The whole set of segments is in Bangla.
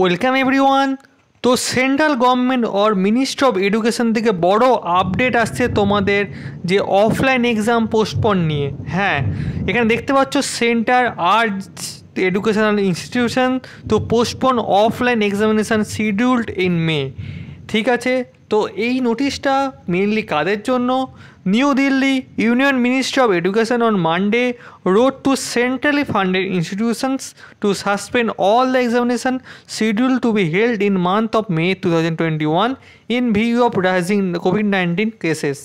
ওয়েলকাম এভরিওয়ান তো central government or ministry of education থেকে বড় আপডেট আসছে তোমাদের যে অফলাইন এক্সাম পোস্টপন নিয়ে হ্যাঁ এখানে দেখতে পাচ্ছ সেন্টার আর্টস এডুকেশনাল ইনস্টিটিউশন তো postpone offline examination scheduled in May ঠিক আছে তো এই নোটিশটা মেনলি কাদের জন্য New Delhi union ministry of education on Monday wrote to centrally funded institutions to suspend all the examination schedule to be held in month of May two thousand twenty one in view of rising covid nineteen cases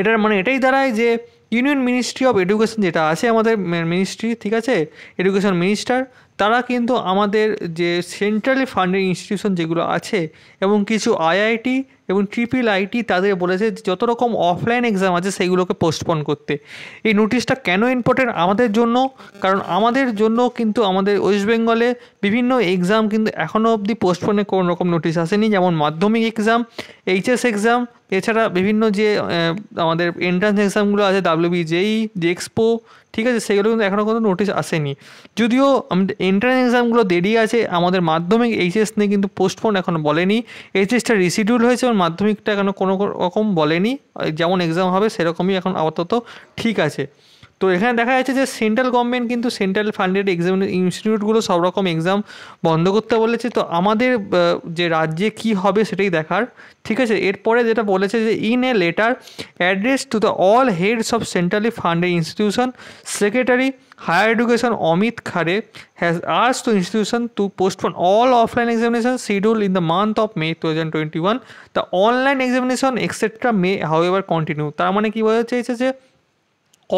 এটার মানে এটাই দাঁড়ায় যে ইউনিয়ন মিনিস্ট্রি অফ এডুকেশন যেটা আছে আমাদের মিনিস্ট্রি ঠিক আছে এডুকেশন মিনিস্টার তারা কিন্তু আমাদের যে সেন্ট্রালি ফান্ডিং ইনস্টিটিউশন যেগুলো আছে এবং কিছু আইআইটি এবং ট্রিপল আইটি তাদের বলেছে যত রকম অফলাইন এক্সাম আছে সেইগুলোকে পোস্টপন করতে এই নোটিশটা কেন ইম্পর্টেন্ট আমাদের জন্য কারণ আমাদের জন্য কিন্তু আমাদের ওয়েস্ট বেঙ্গলে বিভিন্ন এক্সাম কিন্তু এখনও অবধি পোস্টপনে কোনো রকম নোটিশ আসেনি যেমন মাধ্যমিক এক্সাম এইচএস এক্সাম এছাড়া বিভিন্ন যে আমাদের এন্ট্রান্স এক্সামগুলো আছে ডাব্লিউবি জেই জেক্সপো ঠিক আছে সেগুলো কিন্তু এখনও কোনো নোটিশ আসেনি যদিও এন্ট্রান্স এক্সামগুলো দেরি আছে আমাদের মাধ্যমিক এইচএস নিয়ে কিন্তু পোস্টপোন এখন বলেনি এইচএসটা রিসিডিউল হয়েছে এবং মাধ্যমিকটা এখনও কোনো রকম বলেনি যেমন এক্সাম হবে সেরকমই এখন আপাতত ঠিক আছে তো এখানে দেখা যাচ্ছে যে সেন্ট্রাল গভর্নমেন্ট কিন্তু সেন্ট্রাল ফান্ডেড এক্সাম ইনস্টিটিউটগুলো সব রকম এক্সাম বন্ধ করতে বলেছে তো আমাদের যে রাজ্যে কি হবে সেটাই দেখার ঠিক আছে এরপরে যেটা বলেছে যে in a letter address to the all heads of centrally funded institution secretary higher education Amit Khare has urged to institution to postpone all offline examination schedule in the month of May two thousand twenty one the online examination etcetera may however continue তার মানে কী বোঝা চাইছে যে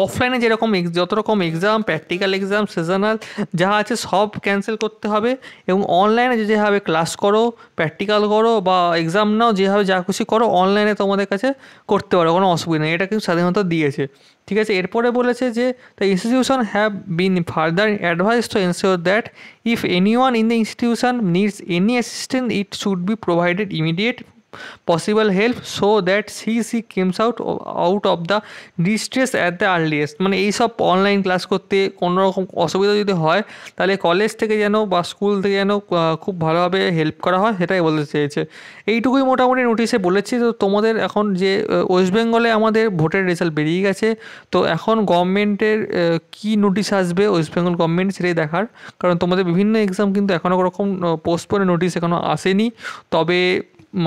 অফলাইনে যেরকম যত রকম এক্সাম প্র্যাকটিক্যাল এক্সাম সিজনাল যা আছে সব ক্যান্সেল করতে হবে এবং অনলাইনে যেভাবে ক্লাস করো প্র্যাকটিক্যাল করো বা এক্সাম নাও যেভাবে যা খুশি করো অনলাইনে তোমাদের কাছে করতে পারো কোনো অসুবিধা নেই এটা কিন্তু স্বাধীনতা দিয়েছে ঠিক আছে এরপরে বলেছে যে the institution have been further advise to ensure that if anyone in the institution needs any assistant it should be provided immediate possible help so that she she comes out out of the distress at the earliest মানে এই সব অনলাইন ক্লাস করতে কোনো রকম অসুবিধা যদি হয় তাহলে কলেজ থেকে যেন বা স্কুল থেকে যেন খুব ভালোভাবে হেল্প করা হয় সেটাই বলতে চেয়েছে এইটুকুই মোটামুটি নোটিশে বলেছি তো তোমাদের এখন যে ওয়েস্ট বেঙ্গলে আমাদের ভোটের রেজাল্ট বেরিয়ে গেছে তো এখন গভর্নমেন্টের কী নোটিশ আসবে ওয়েস্ট বেঙ্গল গভর্নমেন্ট সেটাই দেখার কারণ তোমাদের বিভিন্ন এক্সাম কিন্তু এখনও ওরকম পোস্টপোনে নোটিশ এখনও আসেনি তবে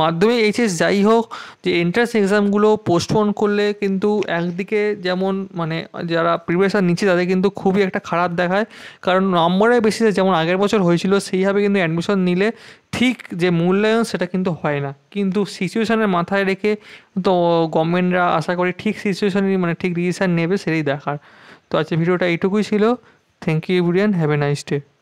মাধ্যমিক এইচএস যাই হোক যে এন্ট্রান্স এক্সামগুলো পোস্টপোন করলে কিন্তু একদিকে যেমন মানে যারা প্রিপারেশান নিচ্ছে তাদের কিন্তু খুবই একটা খারাপ দেখায় কারণ নম্বরের বেসিসে যেমন আগের বছর হয়েছিল সেইভাবে কিন্তু অ্যাডমিশন নিলে ঠিক যে মূল্যায়ন সেটা কিন্তু হয় না কিন্তু সিচুয়েশানের মাথায় রেখে তো গভর্নমেন্টরা আশা করি ঠিক সিচুয়েশানই মানে ঠিক ডিসিশান নেবে সেটাই দেখার তো আজকে ভিডিওটা এইটুকুই ছিল থ্যাংক ইউ ইউরিয়ান হ্যাভ এ নাইস ডে